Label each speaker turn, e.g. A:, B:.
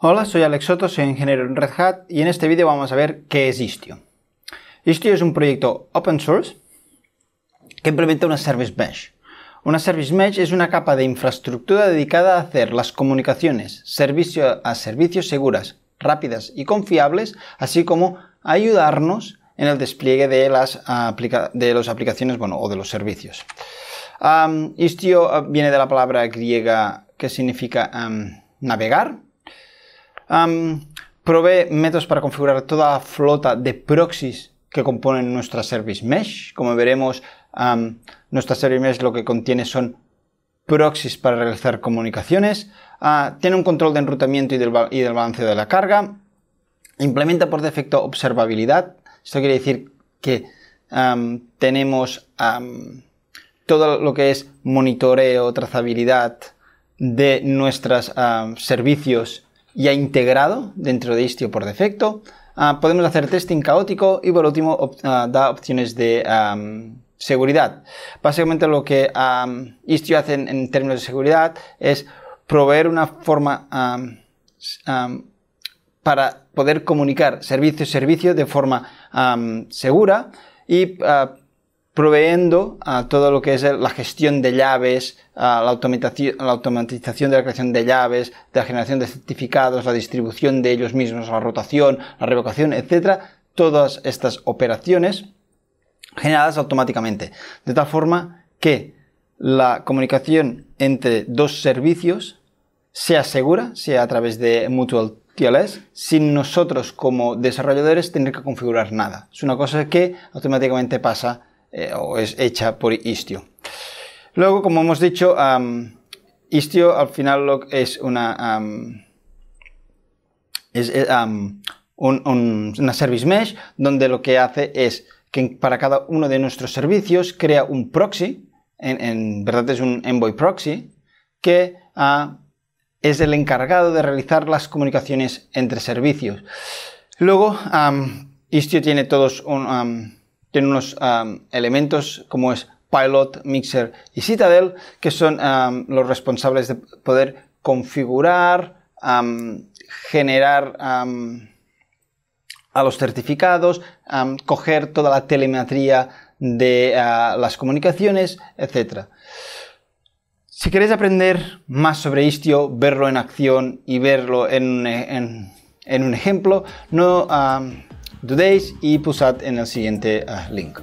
A: Hola, soy Alex Soto, soy ingeniero en Red Hat y en este vídeo vamos a ver qué es Istio. Istio es un proyecto open source que implementa una Service Mesh. Una Service Mesh es una capa de infraestructura dedicada a hacer las comunicaciones servicio a servicios seguras, rápidas y confiables, así como ayudarnos en el despliegue de las, de aplicaciones o de los servicios. Istio ah, viene de la palabra griega que significa navegar provee métodos para configurar toda la flota de proxies que componen nuestra Service Mesh. Como veremos, nuestra Service Mesh lo que contiene son proxies para realizar comunicaciones. Ah, tiene un control de enrutamiento y del, y balanceo de la carga. Implementa por defecto observabilidad. Esto quiere decir que tenemos todo lo que es monitoreo, trazabilidad de nuestros servicios ya integrado dentro de Istio por defecto. Ah, podemos hacer testing caótico y por último ah, da opciones de seguridad. Básicamente lo que Istio hace en, términos de seguridad es proveer una forma para poder comunicar servicio servicio de forma segura y ah, proveyendo a todo lo que es la gestión de llaves, la, automatización, la, automatización, de la creación de llaves, de la generación de certificados, la distribución de ellos mismos, la rotación, la revocación, etc. todas estas operaciones generadas automáticamente, de tal forma que la comunicación entre dos servicios sea segura, sea a través de Mutual TLS, sin nosotros como desarrolladores tener que configurar nada. Es una cosa que automáticamente pasa eh, o es hecha por Istio. Luego, como hemos dicho, Istio al final es una... es una service mesh donde lo que hace es que para cada uno de nuestros servicios crea un proxy, en, verdad es un envoy proxy, que ah, es el encargado de realizar las comunicaciones entre servicios. Luego, Istio tiene todos un, tiene unos elementos como es Pilot, Mixer y Citadel, que son los responsables de poder configurar, generar a los certificados, coger toda la telemetría de ah, las comunicaciones, etc. Si queréis aprender más sobre Istio, verlo en acción y verlo en un e, ejemplo, no Dudéis y pulsad en el siguiente ah, link.